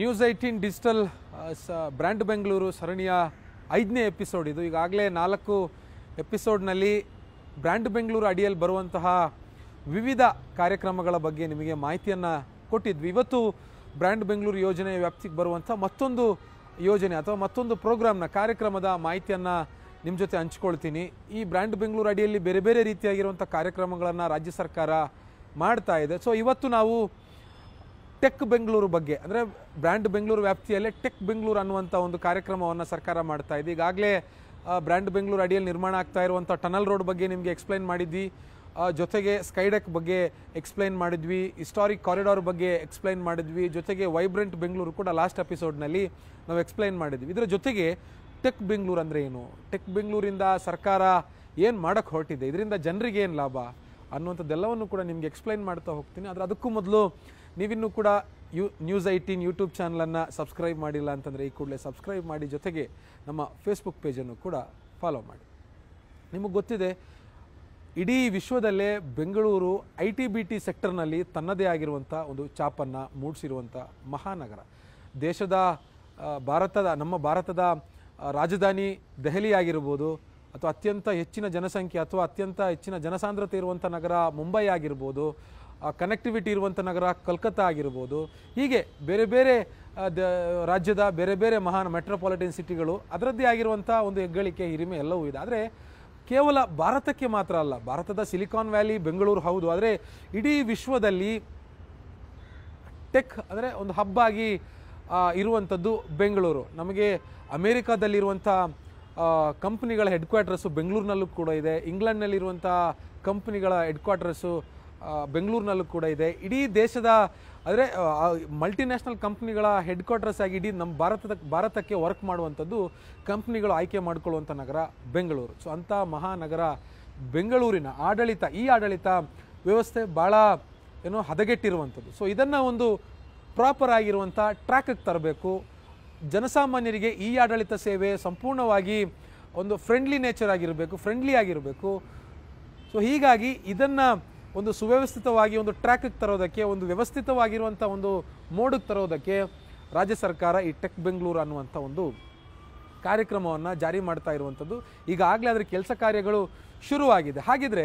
news eighteen digital ಸ brand Bengaluru ಸರಣಿಯ ಐದನೇ ಎಪಿಸೋಡ್ ಇದು ಈಗಾಗಲೇ ನಾಲ್ಕು ಎಪಿಸೋಡ್ನಲ್ಲಿ ಬ್ರ್ಯಾಂಡ್ ಬೆಂಗಳೂರು ಅಡಿಯಲ್ಲಿ ಬರುವಂತಹ ವಿವಿಧ ಕಾರ್ಯಕ್ರಮಗಳ ಬಗ್ಗೆ ನಿಮಗೆ ಮಾಹಿತಿಯನ್ನು ಕೊಟ್ಟಿದ್ವಿ ಇವತ್ತು ಬ್ರ್ಯಾಂಡ್ ಬೆಂಗಳೂರು ಯೋಜನೆ ವ್ಯಾಪ್ತಿಗೆ ಬರುವಂಥ ಮತ್ತೊಂದು ಯೋಜನೆ ಅಥವಾ ಮತ್ತೊಂದು ಪ್ರೋಗ್ರಾಮ್ನ ಕಾರ್ಯಕ್ರಮದ ಮಾಹಿತಿಯನ್ನು ನಿಮ್ಮ ಜೊತೆ ಹಂಚ್ಕೊಳ್ತೀನಿ ಈ ಬ್ರ್ಯಾಂಡ್ ಬೆಂಗಳೂರು ಅಡಿಯಲ್ಲಿ ಬೇರೆ ಬೇರೆ ರೀತಿಯಾಗಿರುವಂಥ ಕಾರ್ಯಕ್ರಮಗಳನ್ನು ರಾಜ್ಯ ಸರ್ಕಾರ ಮಾಡ್ತಾ ಇದೆ ಸೊ ಇವತ್ತು ನಾವು ಟೆಕ್ ಬೆಂಗಳೂರು ಬಗ್ಗೆ ಅಂದರೆ ಬ್ರ್ಯಾಂಡ್ ಬೆಂಗಳೂರು ವ್ಯಾಪ್ತಿಯಲ್ಲೇ ಟೆಕ್ ಬೆಂಗಳೂರು ಅನ್ನುವಂಥ ಒಂದು ಕಾರ್ಯಕ್ರಮವನ್ನು ಸರ್ಕಾರ ಮಾಡ್ತಾ ಇದೆ ಈಗಾಗಲೇ ಬ್ರ್ಯಾಂಡ್ ಬೆಂಗಳೂರು ಅಡಿಯಲ್ಲಿ ನಿರ್ಮಾಣ ಆಗ್ತಾ ಇರುವಂಥ ಟನಲ್ ರೋಡ್ ಬಗ್ಗೆ ನಿಮಗೆ ಎಕ್ಸ್ಪ್ಲೈನ್ ಮಾಡಿದ್ವಿ ಜೊತೆಗೆ ಸ್ಕೈಡೆಕ್ ಬಗ್ಗೆ ಎಕ್ಸ್ಪ್ಲೈನ್ ಮಾಡಿದ್ವಿ ಹಿಸ್ಟಾರಿಕ್ ಕಾರಿಡಾರ್ ಬಗ್ಗೆ ಎಕ್ಸ್ಪ್ಲೈನ್ ಮಾಡಿದ್ವಿ ಜೊತೆಗೆ ವೈಬ್ರೆಂಟ್ ಬೆಂಗಳೂರು ಕೂಡ ಲಾಸ್ಟ್ ಎಪಿಸೋಡ್ನಲ್ಲಿ ನಾವು ಎಕ್ಸ್ಪ್ಲೈನ್ ಮಾಡಿದ್ವಿ ಇದರ ಜೊತೆಗೆ ಟೆಕ್ ಬೆಂಗಳೂರು ಅಂದರೆ ಏನು ಟೆಕ್ ಬೆಂಗಳೂರಿಂದ ಸರ್ಕಾರ ಏನು ಮಾಡೋಕ್ಕೆ ಹೊರಟಿದೆ ಇದರಿಂದ ಜನರಿಗೆ ಏನು ಲಾಭ ಅನ್ನುವಂಥದ್ದೆಲ್ಲವನ್ನು ಕೂಡ ನಿಮಗೆ ಎಕ್ಸ್ಪ್ಲೈನ್ ಮಾಡ್ತಾ ಹೋಗ್ತೀನಿ ಆದರೆ ಅದಕ್ಕೂ ಮೊದಲು ನೀವಿನ್ನೂ ಕೂಡ ಯು ನ್ಯೂಸ್ ಐಟೀನ್ ಯೂಟ್ಯೂಬ್ ಚಾನಲನ್ನು ಸಬ್ಸ್ಕ್ರೈಬ್ ಮಾಡಿಲ್ಲ ಅಂತಂದರೆ ಈ ಕೂಡಲೇ ಸಬ್ಸ್ಕ್ರೈಬ್ ಮಾಡಿ ಜೊತೆಗೆ ನಮ್ಮ ಫೇಸ್ಬುಕ್ ಪೇಜನ್ನು ಕೂಡ ಫಾಲೋ ಮಾಡಿ ನಿಮಗೆ ಗೊತ್ತಿದೆ ಇಡೀ ವಿಶ್ವದಲ್ಲೇ Bengaluru I T B T ಸೆಕ್ಟರ್ನಲ್ಲಿ ತನ್ನದೇ ಆಗಿರುವಂಥ ಒಂದು ಚಾಪನ್ನು ಮೂಡಿಸಿರುವಂಥ ಮಹಾನಗರ ದೇಶದ ಭಾರತದ ನಮ್ಮ ಭಾರತದ ರಾಜಧಾನಿ ದೆಹಲಿ ಆಗಿರ್ಬೋದು ಅಥವಾ ಅತ್ಯಂತ ಹೆಚ್ಚಿನ ಜನಸಂಖ್ಯೆ ಅಥವಾ ಅತ್ಯಂತ ಹೆಚ್ಚಿನ ಜನಸಾಂದ್ರತೆ ಇರುವಂಥ ನಗರ ಮುಂಬೈ ಆಗಿರ್ಬೋದು ಕನೆಕ್ಟಿವಿಟಿ ಇರುವಂಥ ನಗರ ಕಲ್ಕತ್ತಾ ಆಗಿರ್ಬೋದು ಹೀಗೆ ಬೇರೆ ಬೇರೆ ದ ರಾಜ್ಯದ ಬೇರೆ ಬೇರೆ ಮಹಾನ್ ಮೆಟ್ರೋಪಾಲಿಟನ್ ಸಿಟಿಗಳು ಅದರದ್ದೇ ಆಗಿರುವಂಥ ಒಂದು ಹೆಗ್ಗಳಿಕೆ ಹಿರಿಮೆ ಎಲ್ಲವೂ ಇದೆ ಆದರೆ ಕೇವಲ ಭಾರತಕ್ಕೆ ಮಾತ್ರ ಅಲ್ಲ ಭಾರತದ ಸಿಲಿಕಾನ್ ವ್ಯಾಲಿ ಬೆಂಗಳೂರು ಹೌದು ಆದರೆ ಇಡೀ ವಿಶ್ವದಲ್ಲಿ ಟೆಕ್ ಅಂದರೆ ಒಂದು ಹಬ್ ಆಗಿ ಇರುವಂಥದ್ದು ಬೆಂಗಳೂರು ನಮಗೆ ಅಮೇರಿಕಾದಲ್ಲಿರುವಂಥ ಕಂಪ್ನಿಗಳ ಹೆಡ್ ಕ್ವಾರ್ಟರ್ಸು ಬೆಂಗಳೂರಿನಲ್ಲೂ ಕೂಡ ಇದೆ ಇಂಗ್ಲೆಂಡ್ನಲ್ಲಿರುವಂಥ ಕಂಪ್ನಿಗಳ ಹೆಡ್ ಕ್ವಾರ್ಟರ್ಸು ಬೆಂಗಳೂರಿನಲ್ಲೂ ಕೂಡ ಇದೆ ಇಡೀ ದೇಶದ ಅಂದರೆ ಮಲ್ಟಿನ್ಯಾಷನಲ್ ಕಂಪ್ನಿಗಳ ಹೆಡ್ ಕ್ವಾರ್ಟರ್ಸ್ ಆಗಿ ಇಡೀ ನಮ್ಮ ಭಾರತದ ಭಾರತಕ್ಕೆ ವರ್ಕ್ ಮಾಡುವಂಥದ್ದು ಕಂಪ್ನಿಗಳು ಆಯ್ಕೆ ಮಾಡಿಕೊಳ್ಳುವಂಥ ನಗರ ಬೆಂಗಳೂರು ಸೊ ಅಂಥ ಮಹಾನಗರ ಬೆಂಗಳೂರಿನ ಆಡಳಿತ ಈ ಆಡಳಿತ ವ್ಯವಸ್ಥೆ ಭಾಳ ಏನೋ ಹದಗೆಟ್ಟಿರುವಂಥದ್ದು ಸೊ ಇದನ್ನು ಒಂದು ಪ್ರಾಪರ್ ಆಗಿರುವಂಥ ಟ್ರ್ಯಾಕಿಗೆ ತರಬೇಕು ಜನಸಾಮಾನ್ಯರಿಗೆ ಈ ಆಡಳಿತ ಸೇವೆ ಸಂಪೂರ್ಣವಾಗಿ ಒಂದು ಫ್ರೆಂಡ್ಲಿ ನೇಚರ್ ಆಗಿರಬೇಕು ಫ್ರೆಂಡ್ಲಿ ಆಗಿರಬೇಕು ಸೊ ಹೀಗಾಗಿ ಇದನ್ನು ಒಂದು ಸುವ್ಯವಸ್ಥಿತವಾಗಿ ಒಂದು ಟ್ರ್ಯಾಕಿಗೆ ತರೋದಕ್ಕೆ ಒಂದು ವ್ಯವಸ್ಥಿತವಾಗಿರುವಂಥ ಒಂದು ಮೋಡಕ್ಕೆ ತರೋದಕ್ಕೆ ರಾಜ್ಯ ಸರ್ಕಾರ ಈ ಟೆಕ್ ಬೆಂಗಳೂರು ಅನ್ನುವಂಥ ಒಂದು ಕಾರ್ಯಕ್ರಮವನ್ನು ಜಾರಿ ಮಾಡ್ತಾ ಇರುವಂಥದ್ದು ಈಗಾಗಲೇ ಅದರ ಕೆಲಸ ಕಾರ್ಯಗಳು ಶುರುವಾಗಿದೆ ಹಾಗಿದ್ರೆ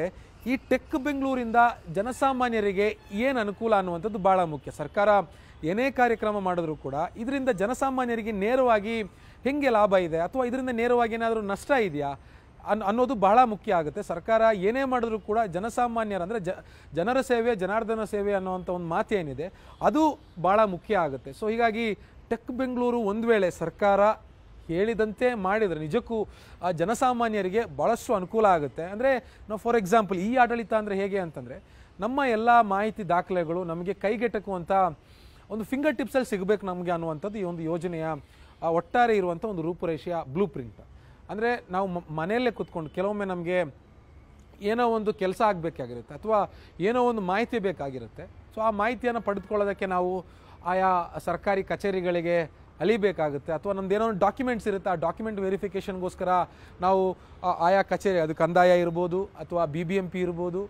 ಈ ಟೆಕ್ ಬೆಂಗಳೂರಿಂದ ಜನಸಾಮಾನ್ಯರಿಗೆ ಏನು ಅನುಕೂಲ ಅನ್ನುವಂಥದ್ದು ಭಾಳ ಮುಖ್ಯ ಸರ್ಕಾರ ಏನೇ ಕಾರ್ಯಕ್ರಮ ಮಾಡಿದ್ರು ಕೂಡ ಇದರಿಂದ ಜನಸಾಮಾನ್ಯರಿಗೆ ನೇರವಾಗಿ ಹೆಂಗೆ ಲಾಭ ಇದೆ ಅಥವಾ ಇದರಿಂದ ನೇರವಾಗಿ ಏನಾದರೂ ನಷ್ಟ ಇದೆಯಾ ಅನ್ ಅನ್ನೋದು ಬಹಳ ಮುಖ್ಯ ಆಗುತ್ತೆ ಸರ್ಕಾರ ಏನೇ ಮಾಡಿದ್ರೂ ಕೂಡ ಜನಸಾಮಾನ್ಯರ ಅಂದರೆ ಜನರ ಸೇವೆ ಜನಾರ್ದನ ಸೇವೆ ಅನ್ನೋವಂಥ ಒಂದು ಮಾತು ಏನಿದೆ ಅದು ಭಾಳ ಮುಖ್ಯ ಆಗುತ್ತೆ ಸೊ ಹೀಗಾಗಿ ಟೆಕ್ ಬೆಂಗಳೂರು ಒಂದು ವೇಳೆ ಸರ್ಕಾರ ಹೇಳಿದಂತೆ ಮಾಡಿದರೆ ನಿಜಕ್ಕೂ ಆ ಜನಸಾಮಾನ್ಯರಿಗೆ ಭಾಳಷ್ಟು ಅನುಕೂಲ ಆಗುತ್ತೆ ಅಂದರೆ ನಾವು ಫಾರ್ ಎಕ್ಸಾಂಪಲ್ ಈ ಆಡಳಿತ ಅಂದರೆ ಹೇಗೆ ಅಂತಂದರೆ ನಮ್ಮ ಎಲ್ಲ ಮಾಹಿತಿ ದಾಖಲೆಗಳು ನಮಗೆ ಕೈಗೆಟಕುವಂಥ ಒಂದು ಫಿಂಗರ್ ಟಿಪ್ಸಲ್ಲಿ ಸಿಗಬೇಕು ನಮಗೆ ಅನ್ನುವಂಥದ್ದು ಈ ಒಂದು ಯೋಜನೆಯ ಒಟ್ಟಾರೆ ಇರುವಂಥ ಒಂದು ರೂಪುರೇಷೆಯ ಬ್ಲೂ ಪ್ರಿಂಟ್ ಅಂದರೆ ನಾವು ಮನೆಯಲ್ಲೇ ಕುತ್ಕೊಂಡು ಕೆಲವೊಮ್ಮೆ ನಮಗೆ ಏನೋ ಒಂದು ಕೆಲಸ ಆಗಬೇಕಾಗಿರುತ್ತೆ ಅಥವಾ ಏನೋ ಒಂದು ಮಾಹಿತಿ ಬೇಕಾಗಿರುತ್ತೆ ಸೊ ಆ ಮಾಹಿತಿಯನ್ನು ಪಡೆದುಕೊಳ್ಳೋದಕ್ಕೆ ನಾವು ಆಯಾ ಸರ್ಕಾರಿ ಕಚೇರಿಗಳಿಗೆ ಅಲಿಬೇಕಾಗುತ್ತೆ ಅಥವಾ ನಮ್ದು ಏನೋ ಒಂದು ಡಾಕ್ಯುಮೆಂಟ್ಸ್ ಇರುತ್ತೆ ಆ ಡಾಕ್ಯುಮೆಂಟ್ ವೆರಿಫಿಕೇಷನ್ಗೋಸ್ಕರ ನಾವು ಆಯಾ ಕಚೇರಿ ಅದು ಕಂದಾಯ ಇರ್ಬೋದು ಅಥವಾ ಬಿ ಬಿ ಎಂ ಪಿ ಇರ್ಬೋದು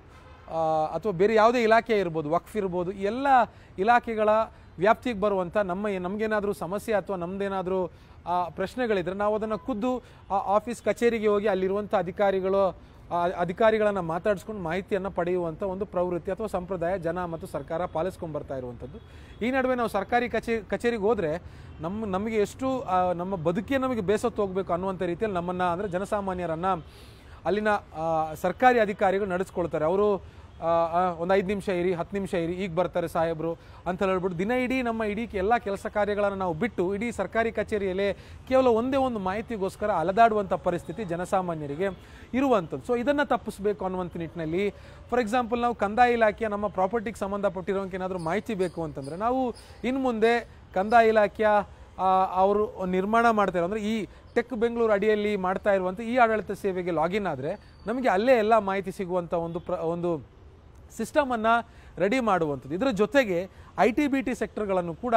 ಅಥವಾ ಬೇರೆ ಯಾವುದೇ ಇಲಾಖೆ ಇರ್ಬೋದು ವಕ್ಫ್ ಇರ್ಬೋದು ಎಲ್ಲ ಇಲಾಖೆಗಳ ವ್ಯಾಪ್ತಿಗೆ ಬರುವಂಥ ನಮ್ಮ ನಮಗೇನಾದರೂ ಸಮಸ್ಯೆ ಅಥವಾ ನಮ್ಮದೇನಾದರೂ ಪ್ರಶ್ನೆಗಳಿದ್ರೆ ನಾವು ಅದನ್ನು ಖುದ್ದು ಆ ಆಫೀಸ್ ಕಚೇರಿಗೆ ಹೋಗಿ ಅಲ್ಲಿರುವಂಥ ಅಧಿಕಾರಿಗಳು ಅಧಿಕಾರಿಗಳನ್ನು ಮಾತಾಡಿಸ್ಕೊಂಡು ಮಾಹಿತಿಯನ್ನು ಪಡೆಯುವಂಥ ಒಂದು ಪ್ರವೃತ್ತಿ ಅಥವಾ ಸಂಪ್ರದಾಯ ಜನ ಮತ್ತು ಸರ್ಕಾರ ಪಾಲಿಸ್ಕೊಂಡು ಬರ್ತಾ ಇರುವಂಥದ್ದು ಈ ನಡುವೆ ನಾವು ಸರ್ಕಾರಿ ಕಚೇ ಕಚೇರಿಗೆ ಹೋದರೆ ನಮ್ಮ ನಮಗೆ ಎಷ್ಟು ನಮ್ಮ ಬದುಕೇ ನಮಗೆ ಬೇಸತ್ತು ಹೋಗಬೇಕು ಅನ್ನುವಂಥ ರೀತಿಯಲ್ಲಿ ನಮ್ಮನ್ನು ಅಂದರೆ ಜನಸಾಮಾನ್ಯರನ್ನು ಅಲ್ಲಿನ ಸರ್ಕಾರಿ ಅಧಿಕಾರಿಗಳು ನಡೆಸ್ಕೊಳ್ತಾರೆ ಅವರು ಒಂದು ಐದು ನಿಮಿಷ ಇರಿ ಹತ್ತು ನಿಮಿಷ ಇರಿ ಈಗ ಬರ್ತಾರೆ ಸಾಹೇಬರು ಅಂತ ಹೇಳ್ಬಿಟ್ಟು ದಿನ ಇಡೀ ನಮ್ಮ ಇಡೀ ಎಲ್ಲ ಕೆಲಸ ಕಾರ್ಯಗಳನ್ನು ನಾವು ಬಿಟ್ಟು ಇಡೀ ಸರ್ಕಾರಿ ಕಚೇರಿಯಲ್ಲೇ ಕೇವಲ ಒಂದೇ ಒಂದು ಮಾಹಿತಿಗೋಸ್ಕರ ಅಲದಾಡುವಂಥ ಪರಿಸ್ಥಿತಿ ಜನಸಾಮಾನ್ಯರಿಗೆ ಇರುವಂಥದ್ದು ಸೊ ಇದನ್ನು ತಪ್ಪಿಸಬೇಕು ಅನ್ನುವಂಥ ನಿಟ್ಟಿನಲ್ಲಿ ಫಾರ್ ಎಕ್ಸಾಂಪಲ್ ನಾವು ಕಂದಾಯ ಇಲಾಖೆಯ ನಮ್ಮ ಪ್ರಾಪರ್ಟಿಗೆ ಸಂಬಂಧಪಟ್ಟಿರೋಂಗೆ ಏನಾದರೂ ಮಾಹಿತಿ ಬೇಕು ಅಂತಂದರೆ ನಾವು ಇನ್ನು ಮುಂದೆ ಕಂದಾಯ ಇಲಾಖೆಯ ಅವರು ನಿರ್ಮಾಣ ಮಾಡ್ತಾರೆ ಅಂದರೆ ಈ ಟೆಕ್ ಬೆಂಗಳೂರು ಅಡಿಯಲ್ಲಿ ಮಾಡ್ತಾ ಇರುವಂಥ ಈ ಆಡಳಿತ ಸೇವೆಗೆ ಲಾಗಿನ್ ಆದರೆ ನಮಗೆ ಅಲ್ಲೇ ಎಲ್ಲ ಮಾಹಿತಿ ಸಿಗುವಂಥ ಒಂದು ಪ್ರ ಒಂದು ಸಿಸ್ಟಮನ್ನು ರೆಡಿ ಮಾಡುವಂಥದ್ದು ಇದರ ಜೊತೆಗೆ ಐ ಟಿ ಬಿ ಟಿ ಸೆಕ್ಟರ್ಗಳನ್ನು ಕೂಡ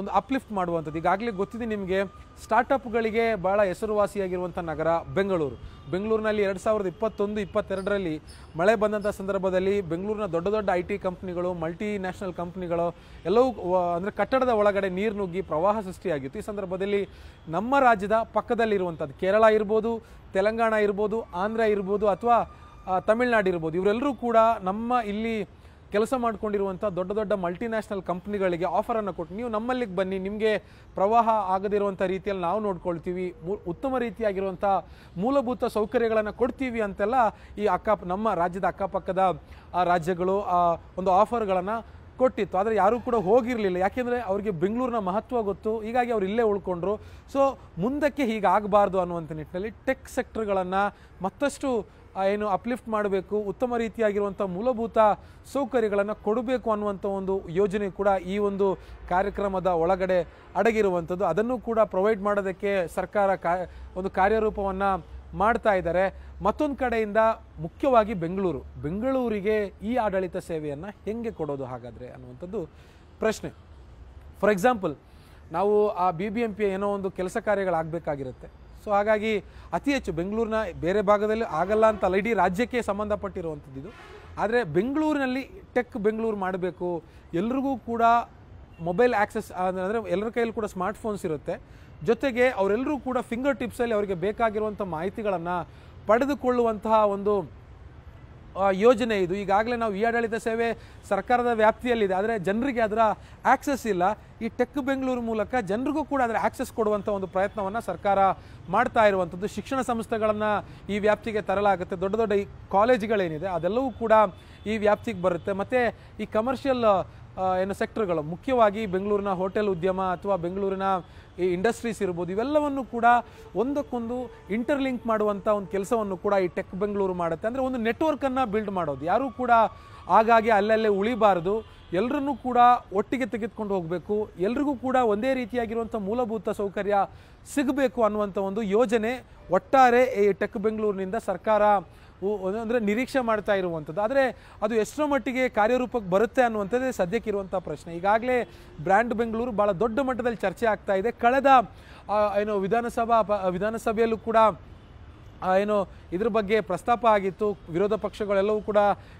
ಒಂದು ಅಪ್ಲಿಫ್ಟ್ ಮಾಡುವಂಥದ್ದು ಈಗಾಗಲೇ ಗೊತ್ತಿದೆ ನಿಮಗೆ ಸ್ಟಾರ್ಟಪ್ಗಳಿಗೆ ಭಾಳ ಹೆಸರುವಾಸಿಯಾಗಿರುವಂಥ ನಗರ ಬೆಂಗಳೂರು ಬೆಂಗಳೂರಿನಲ್ಲಿ ಎರಡು ಸಾವಿರದ ಇಪ್ಪತ್ತೊಂದು ಇಪ್ಪತ್ತೆರಡರಲ್ಲಿ ಮಳೆ ಬಂದಂಥ ಸಂದರ್ಭದಲ್ಲಿ ಬೆಂಗಳೂರಿನ ದೊಡ್ಡ ದೊಡ್ಡ ಐ ಟಿ ಕಂಪ್ನಿಗಳು ಮಲ್ಟಿ ನ್ಯಾಷನಲ್ ಕಂಪ್ನಿಗಳು ಎಲ್ಲವೂ ಅಂದರೆ ಕಟ್ಟಡದ ಒಳಗಡೆ ನೀರು ನುಗ್ಗಿ ಪ್ರವಾಹ ಸೃಷ್ಟಿಯಾಗಿತ್ತು ಈ ಸಂದರ್ಭದಲ್ಲಿ ನಮ್ಮ ರಾಜ್ಯದ ಪಕ್ಕದಲ್ಲಿರುವಂಥದ್ದು ಕೇರಳ ಇರ್ಬೋದು ತೆಲಂಗಾಣ ಇರ್ಬೋದು ಆಂಧ್ರ ಇರ್ಬೋದು ಅಥವಾ ತಮಿಳ್ನಾಡಿರ್ಬೋದು ಇವರೆಲ್ಲರೂ ಕೂಡ ನಮ್ಮ ಇಲ್ಲಿ ಕೆಲಸ ಮಾಡಿಕೊಂಡಿರುವಂಥ ದೊಡ್ಡ ದೊಡ್ಡ ಮಲ್ಟಿನ್ಯಾಷನಲ್ ಕಂಪ್ನಿಗಳಿಗೆ ಆಫರನ್ನು ಕೊಟ್ಟು ನೀವು ನಮ್ಮಲ್ಲಿಗೆ ಬನ್ನಿ ನಿಮಗೆ ಪ್ರವಾಹ ಆಗದಿರುವಂಥ ರೀತಿಯಲ್ಲಿ ನಾವು ನೋಡ್ಕೊಳ್ತೀವಿ ಉತ್ತಮ ರೀತಿಯಾಗಿರುವಂಥ ಮೂಲಭೂತ ಸೌಕರ್ಯಗಳನ್ನು ಕೊಡ್ತೀವಿ ಅಂತೆಲ್ಲ ಈ ಅಕ್ಕ ನಮ್ಮ ರಾಜ್ಯದ ಅಕ್ಕಪಕ್ಕದ ರಾಜ್ಯಗಳು ಒಂದು ಆಫರ್ಗಳನ್ನು ಕೊಟ್ಟಿತ್ತು ಆದರೆ ಯಾರೂ ಕೂಡ ಹೋಗಿರಲಿಲ್ಲ ಯಾಕೆಂದರೆ ಅವರಿಗೆ ಬೆಂಗಳೂರಿನ ಮಹತ್ವ ಗೊತ್ತು ಹೀಗಾಗಿ ಅವರು ಇಲ್ಲೇ ಉಳ್ಕೊಂಡ್ರು ಸೊ ಮುಂದಕ್ಕೆ ಹೀಗಾಗಬಾರ್ದು ಅನ್ನುವಂಥ ನಿಟ್ಟಿನಲ್ಲಿ ಟೆಕ್ ಸೆಕ್ಟರ್ಗಳನ್ನು ಮತ್ತಷ್ಟು ಏನು ಅಪ್ಲಿಫ್ಟ್ ಮಾಡಬೇಕು ಉತ್ತಮ ರೀತಿಯಾಗಿರುವಂಥ ಮೂಲಭೂತ ಸೌಕರ್ಯಗಳನ್ನು ಕೊಡಬೇಕು ಅನ್ನುವಂಥ ಒಂದು ಯೋಜನೆ ಕೂಡ ಈ ಒಂದು ಕಾರ್ಯಕ್ರಮದ ಒಳಗಡೆ ಅಡಗಿರುವಂಥದ್ದು ಅದನ್ನು ಕೂಡ ಪ್ರೊವೈಡ್ ಮಾಡೋದಕ್ಕೆ ಸರ್ಕಾರ ಕಾ ಒಂದು ಕಾರ್ಯರೂಪವನ್ನು ಮಾಡ್ತಾ ಇದ್ದಾರೆ ಮತ್ತೊಂದು ಕಡೆಯಿಂದ ಮುಖ್ಯವಾಗಿ ಬೆಂಗಳೂರು ಬೆಂಗಳೂರಿಗೆ ಈ ಆಡಳಿತ ಸೇವೆಯನ್ನು ಹೆಂಗೆ ಕೊಡೋದು ಹಾಗಾದರೆ ಅನ್ನುವಂಥದ್ದು ಪ್ರಶ್ನೆ ಫಾರ್ ಎಕ್ಸಾಂಪಲ್ ನಾವು ಆ ಬಿ ಬಿ ಎಂ ಪಿ ಏನೋ ಒಂದು ಕೆಲಸ ಕಾರ್ಯಗಳಾಗಬೇಕಾಗಿರುತ್ತೆ ಸೊ ಹಾಗಾಗಿ ಅತಿ ಹೆಚ್ಚು ಬೆಂಗಳೂರಿನ ಬೇರೆ ಭಾಗದಲ್ಲಿ ಆಗಲ್ಲ ಅಂತ ಇಡೀ ರಾಜ್ಯಕ್ಕೆ ಸಂಬಂಧಪಟ್ಟಿರುವಂಥದ್ದು ಆದರೆ ಬೆಂಗಳೂರಿನಲ್ಲಿ ಟೆಕ್ ಬೆಂಗಳೂರು ಮಾಡಬೇಕು ಎಲ್ರಿಗೂ ಕೂಡ ಮೊಬೈಲ್ ಆ್ಯಕ್ಸೆಸ್ ಅಂದರೆ ಎಲ್ಲರ ಕೈಯಲ್ಲಿ ಕೂಡ ಸ್ಮಾರ್ಟ್ ಫೋನ್ಸ್ ಇರುತ್ತೆ ಜೊತೆಗೆ ಅವರೆಲ್ಲರೂ ಕೂಡ ಫಿಂಗರ್ ಟಿಪ್ಸಲ್ಲಿ ಅವರಿಗೆ ಬೇಕಾಗಿರುವಂಥ ಮಾಹಿತಿಗಳನ್ನು ಪಡೆದುಕೊಳ್ಳುವಂತಹ ಒಂದು ಯೋಜನೆ ಇದು ಈಗಾಗಲೇ ನಾವು ಈ ಆಡಳಿತ ಸೇವೆ ಸರ್ಕಾರದ ವ್ಯಾಪ್ತಿಯಲ್ಲಿದೆ ಆದರೆ ಜನರಿಗೆ ಅದರ ಆಕ್ಸೆಸ್ ಇಲ್ಲ ಈ ಟೆಕ್ ಬೆಂಗಳೂರು ಮೂಲಕ ಜನರಿಗೂ ಕೂಡ ಅದರ ಆಕ್ಸೆಸ್ ಕೊಡುವಂಥ ಒಂದು ಪ್ರಯತ್ನವನ್ನು ಸರ್ಕಾರ ಮಾಡ್ತಾ ಇರುವಂಥದ್ದು ಶಿಕ್ಷಣ ಸಂಸ್ಥೆಗಳನ್ನು ಈ ವ್ಯಾಪ್ತಿಗೆ ತರಲಾಗುತ್ತೆ ದೊಡ್ಡ ದೊಡ್ಡ ಈ ಕಾಲೇಜುಗಳೇನಿದೆ ಅದೆಲ್ಲವೂ ಕೂಡ ಈ ವ್ಯಾಪ್ತಿಗೆ ಬರುತ್ತೆ ಮತ್ತು ಈ ಕಮರ್ಷಿಯಲ್ ಏನು ಸೆಕ್ಟರ್ಗಳು ಮುಖ್ಯವಾಗಿ ಬೆಂಗಳೂರಿನ ಹೋಟೆಲ್ ಉದ್ಯಮ ಅಥವಾ ಬೆಂಗಳೂರಿನ ಈ ಇಂಡಸ್ಟ್ರೀಸ್ ಇರ್ಬೋದು ಇವೆಲ್ಲವನ್ನು ಕೂಡ ಒಂದಕ್ಕೊಂದು ಇಂಟರ್ಲಿಂಕ್ ಮಾಡುವಂಥ ಒಂದು ಕೆಲಸವನ್ನು ಕೂಡ ಈ ಟೆಕ್ ಬೆಂಗಳೂರು ಮಾಡುತ್ತೆ ಅಂದರೆ ಒಂದು ನೆಟ್ವರ್ಕನ್ನು ಬಿಲ್ಡ್ ಮಾಡೋದು ಯಾರೂ ಕೂಡ ಆಗಾಗ್ಗೆ ಅಲ್ಲಲ್ಲೇ ಉಳಿಬಾರ್ದು ಎಲ್ಲರನ್ನೂ ಕೂಡ ಒಟ್ಟಿಗೆ ತೆಗೆದುಕೊಂಡು ಹೋಗಬೇಕು ಎಲ್ರಿಗೂ ಕೂಡ ಒಂದೇ ರೀತಿಯಾಗಿರುವಂಥ ಮೂಲಭೂತ ಸೌಕರ್ಯ ಸಿಗಬೇಕು ಅನ್ನುವಂಥ ಒಂದು ಯೋಜನೆ ಒಟ್ಟಾರೆ ಈ ಟೆಕ್ ಬೆಂಗಳೂರಿನಿಂದ ಸರ್ಕಾರ ಅಂದರೆ ನಿರೀಕ್ಷೆ ಮಾಡ್ತಾ ಇರುವಂಥದ್ದು ಆದರೆ ಅದು ಎಷ್ಟರ ಮಟ್ಟಿಗೆ ಕಾರ್ಯರೂಪಕ್ಕೆ ಬರುತ್ತೆ ಅನ್ನುವಂಥದ್ದೇ ಸದ್ಯಕ್ಕಿರುವಂಥ ಪ್ರಶ್ನೆ ಈಗಾಗಲೇ ಬ್ರ್ಯಾಂಡ್ ಬೆಂಗಳೂರು ಭಾಳ ದೊಡ್ಡ ಮಟ್ಟದಲ್ಲಿ ಚರ್ಚೆ ಆಗ್ತಾ ಇದೆ ಕಳೆದ ಏನು ವಿಧಾನಸಭಾ ವಿಧಾನಸಭೆಯಲ್ಲೂ ಕೂಡ ಏನು ಇದ್ರ ಬಗ್ಗೆ ಪ್ರಸ್ತಾಪ ಆಗಿತ್ತು ವಿರೋಧ ಪಕ್ಷಗಳೆಲ್ಲವೂ ಕೂಡ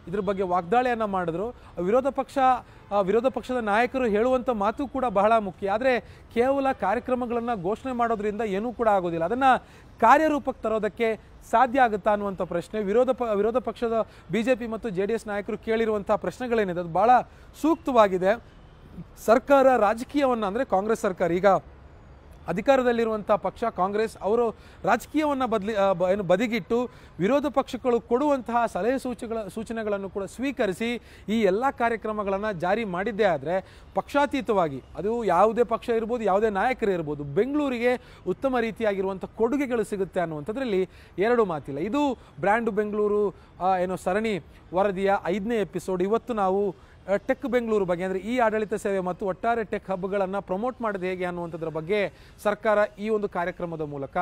ಇದ್ರ ಬಗ್ಗೆ ವಾಗ್ದಾಳಿಯನ್ನು ಮಾಡಿದ್ರು ವಿರೋಧ ಪಕ್ಷ ವಿರೋಧ ಪಕ್ಷದ ನಾಯಕರು ಹೇಳುವಂಥ ಮಾತು ಕೂಡ ಬಹಳ ಮುಖ್ಯ ಆದರೆ ಕೇವಲ ಕಾರ್ಯಕ್ರಮಗಳನ್ನು ಘೋಷಣೆ ಮಾಡೋದ್ರಿಂದ ಏನೂ ಕೂಡ ಆಗೋದಿಲ್ಲ ಅದನ್ನು ಕಾರ್ಯರೂಪಕ್ಕೆ ತರೋದಕ್ಕೆ ಸಾಧ್ಯ ಆಗುತ್ತಾ ಅನ್ನುವಂಥ ಪ್ರಶ್ನೆ ವಿರೋಧ ಪ ವಿರೋಧ ಪಕ್ಷದ ಬಿ ಜೆ ಪಿ ಮತ್ತು ಜೆ ಡಿ ಎಸ್ ನಾಯಕರು ಕೇಳಿರುವಂಥ ಪ್ರಶ್ನೆಗಳೇನಿದೆ ಅದು ಭಾಳ ಸೂಕ್ತವಾಗಿದೆ ಸರ್ಕಾರ ರಾಜಕೀಯವನ್ನು ಅಂದರೆ ಕಾಂಗ್ರೆಸ್ ಸರ್ಕಾರ ಈಗ ಅಧಿಕಾರದಲ್ಲಿರುವಂಥ ಪಕ್ಷ ಕಾಂಗ್ರೆಸ್ ಅವರು ರಾಜಕೀಯವನ್ನು ಬದಲಿ ಏನು ಬದಿಗಿಟ್ಟು ವಿರೋಧ ಪಕ್ಷಗಳು ಕೊಡುವಂತಹ ಸಲಹೆ ಸೂಚಿಗಳ ಸೂಚನೆಗಳನ್ನು ಕೂಡ ಸ್ವೀಕರಿಸಿ ಈ ಎಲ್ಲ ಕಾರ್ಯಕ್ರಮಗಳನ್ನು ಜಾರಿ ಮಾಡಿದ್ದೇ ಆದರೆ ಪಕ್ಷಾತೀತವಾಗಿ ಅದು ಯಾವುದೇ ಪಕ್ಷ ಇರ್ಬೋದು ಯಾವುದೇ ನಾಯಕರು ಇರ್ಬೋದು ಬೆಂಗಳೂರಿಗೆ ಉತ್ತಮ ರೀತಿಯಾಗಿರುವಂಥ ಕೊಡುಗೆಗಳು ಸಿಗುತ್ತೆ ಅನ್ನುವಂಥದ್ರಲ್ಲಿ ಎರಡು ಮಾತಿಲ್ಲ ಇದು ಬ್ರ್ಯಾಂಡು ಬೆಂಗಳೂರು ಏನೋ ಸರಣಿ ವರದಿಯ ಐದನೇ ಎಪಿಸೋಡ್ ಇವತ್ತು ನಾವು ಟೆಕ್ ಬೆಂಗಳೂರು ಬಗ್ಗೆ ಅಂದರೆ ಈ ಆಡಳಿತ ಸೇವೆ ಮತ್ತು ಒಟ್ಟಾರೆ ಟೆಕ್ ಹಬ್ಗಳನ್ನು ಪ್ರಮೋಟ್ ಮಾಡೋದು ಹೇಗೆ ಅನ್ನುವಂಥದ್ರ ಬಗ್ಗೆ ಸರ್ಕಾರ ಈ ಒಂದು ಕಾರ್ಯಕ್ರಮದ ಮೂಲಕ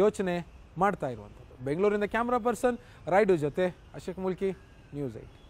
ಯೋಚನೆ ಮಾಡ್ತಾ ಇರುವಂಥದ್ದು ಬೆಂಗಳೂರಿನ ಕ್ಯಾಮ್ರಾ ಪರ್ಸನ್ ರೈಡು ಜೊತೆ ಅಶೋಕ್ ಮುಲ್ಕಿ ನ್ಯೂಸ್ ಐಟಿ